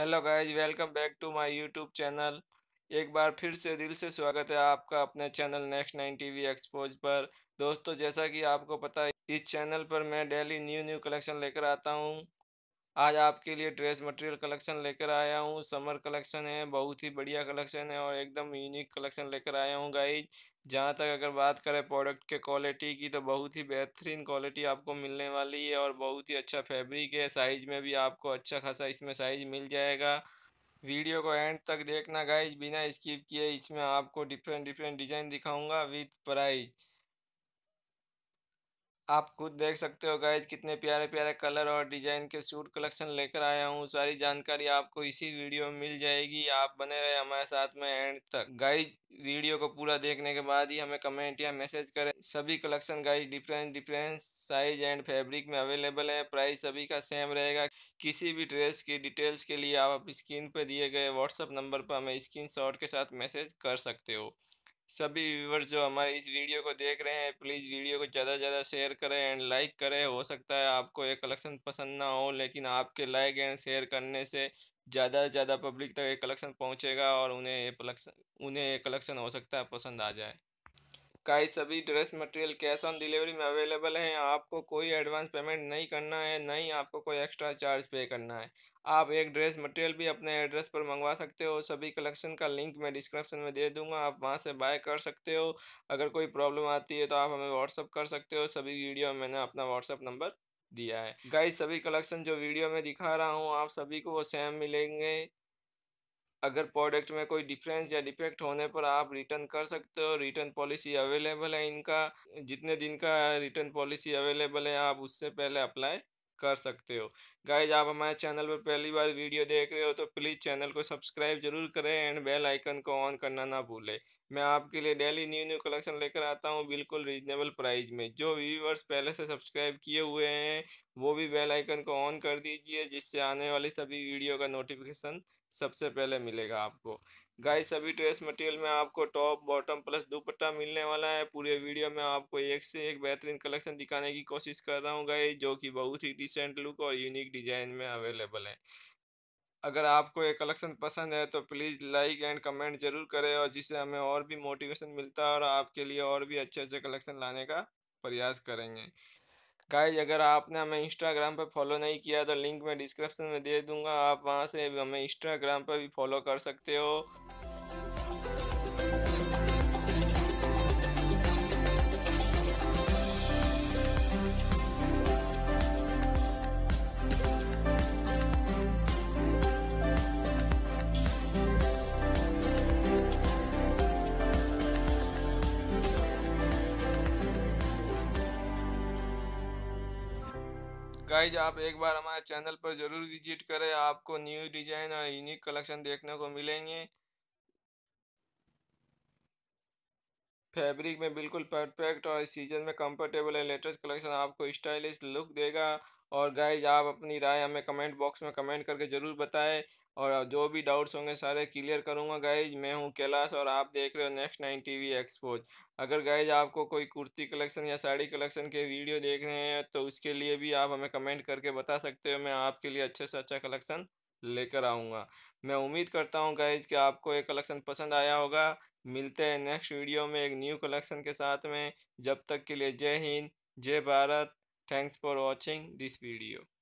hello guys welcome back to my YouTube channel एक बार फिर से दिल से स्वागत है आपका अपने channel next nine TV expose पर दोस्तों जैसा कि आपको पता है इस चैनल पर मैं डेली न्यू न्यू कलेक्शन लेकर आता हूं आज आपके लिए ड्रेस मटेरियल कलेक्शन लेकर आया हूं समर कलेक्शन है बहुत ही बढ़िया कलेक्शन है और एकदम यूनिक कलेक्शन लेकर आया हूँ गाइज जहाँ तक अगर बात करें प्रोडक्ट के क्वालिटी की तो बहुत ही बेहतरीन क्वालिटी आपको मिलने वाली है और बहुत ही अच्छा फैब्रिक है साइज़ में भी आपको अच्छा खासा इसमें साइज़ मिल जाएगा वीडियो को एंड तक देखना गाइज बिना स्किप किए इसमें आपको डिफरेंट डिफरेंट डिज़ाइन दिखाऊंगा विथ प्राइज आप खुद देख सकते हो गाइज कितने प्यारे प्यारे कलर और डिजाइन के सूट कलेक्शन लेकर आया हूँ सारी जानकारी आपको इसी वीडियो में मिल जाएगी आप बने रहे हमारे साथ में एंड तक गाइज वीडियो को पूरा देखने के बाद ही हमें कमेंट या मैसेज करें सभी collection guys different different size and fabric में अवेलेबल है प्राइस सभी का सेम रहेगा किसी भी ड्रेस की डिटेल्स के लिए आप स्क्रीन पर दिए गए व्हाट्सअप नंबर पर हमें स्क्रीन के साथ मैसेज कर सकते हो सभी व्यूवर्स जो हमारे इस वीडियो को देख रहे हैं प्लीज़ वीडियो को ज़्यादा से ज़्यादा शेयर करें एंड लाइक करें हो सकता है आपको ये कलेक्शन पसंद ना हो लेकिन आपके लाइक एंड शेयर करने से ज़्यादा से ज़्यादा पब्लिक तक ये कलेक्शन पहुँचेगा और उन्हें ये कलेक्शन उन्हें ये कलेक्शन हो सकता है पसंद आ जाए का सभी dress material cash on delivery में अवेलेबल हैं आपको कोई एडवांस पेमेंट नहीं करना है नहीं आपको कोई एक्स्ट्रा चार्ज पे करना है आप एक ड्रेस मटेरियल भी अपने एड्रेस पर मंगवा सकते हो सभी कलेक्शन का लिंक मैं डिस्क्रिप्शन में दे दूंगा आप वहां से बाय कर सकते हो अगर कोई प्रॉब्लम आती है तो आप हमें व्हाट्सअप कर सकते हो सभी वीडियो में मैंने अपना व्हाट्सअप नंबर दिया है गाइस सभी कलेक्शन जो वीडियो में दिखा रहा हूँ आप सभी को वो सेम मिलेंगे अगर प्रोडक्ट में कोई डिफरेंस या डिफेक्ट होने पर आप रिटर्न कर सकते हो रिटर्न पॉलिसी अवेलेबल है इनका जितने दिन का रिटर्न पॉलिसी अवेलेबल है आप उससे पहले अप्लाई कर सकते हो गाइज आप हमारे चैनल पर पहली बार वीडियो देख रहे हो तो प्लीज़ चैनल को सब्सक्राइब जरूर करें एंड बेल आइकन को ऑन करना ना भूलें मैं आपके लिए डेली न्यू न्यू कलेक्शन लेकर आता हूँ बिल्कुल रीजनेबल प्राइस में जो व्यूवर्स पहले से सब्सक्राइब किए हुए हैं वो भी बेल आइकन को ऑन कर दीजिए जिससे आने वाली सभी वीडियो का नोटिफिकेशन सबसे पहले मिलेगा आपको गाइज सभी ड्रेस मटेरियल में आपको टॉप बॉटम प्लस दुपट्टा मिलने वाला है पूरे वीडियो में आपको एक से एक बेहतरीन कलेक्शन दिखाने की कोशिश कर रहा हूँ गाइज जो कि बहुत ही डिसेंट लुक और यूनिक डिजाइन में अवेलेबल है अगर आपको ये कलेक्शन पसंद है तो प्लीज़ लाइक एंड कमेंट जरूर करें और जिससे हमें और भी मोटिवेशन मिलता है और आपके लिए और भी अच्छे अच्छे कलेक्शन लाने का प्रयास करेंगे गाइज अगर आपने हमें इंस्टाग्राम पर फॉलो नहीं किया तो लिंक मैं डिस्क्रिप्शन में दे दूंगा आप वहाँ से हमें इंस्टाग्राम पर भी फॉलो कर सकते हो गाइज आप एक बार हमारे चैनल पर ज़रूर विजिट करें आपको न्यू डिजाइन और यूनिक कलेक्शन देखने को मिलेंगे फैब्रिक में बिल्कुल परफेक्ट और इस सीजन में कंफर्टेबल है लेटेस्ट कलेक्शन आपको स्टाइलिश लुक देगा और गाइज आप अपनी राय हमें कमेंट बॉक्स में कमेंट करके ज़रूर बताएं और जो भी डाउट्स होंगे सारे क्लियर करूंगा गाइज मैं हूँ कैलाश और आप देख रहे हो next nine T V expose अगर गाइज आपको कोई कुर्ती कलेक्शन या साड़ी कलेक्शन के वीडियो देख रहे हैं तो उसके लिए भी आप हमें कमेंट करके बता सकते हो मैं आपके लिए अच्छे से अच्छा कलेक्शन लेकर आऊँगा मैं उम्मीद करता हूँ गाइज कि आपको ये कलेक्शन पसंद आया होगा मिलते हैं नेक्स्ट वीडियो में एक न्यू कलेक्शन के साथ में जब तक के लिए जय हिंद जय Bharat thanks for watching this video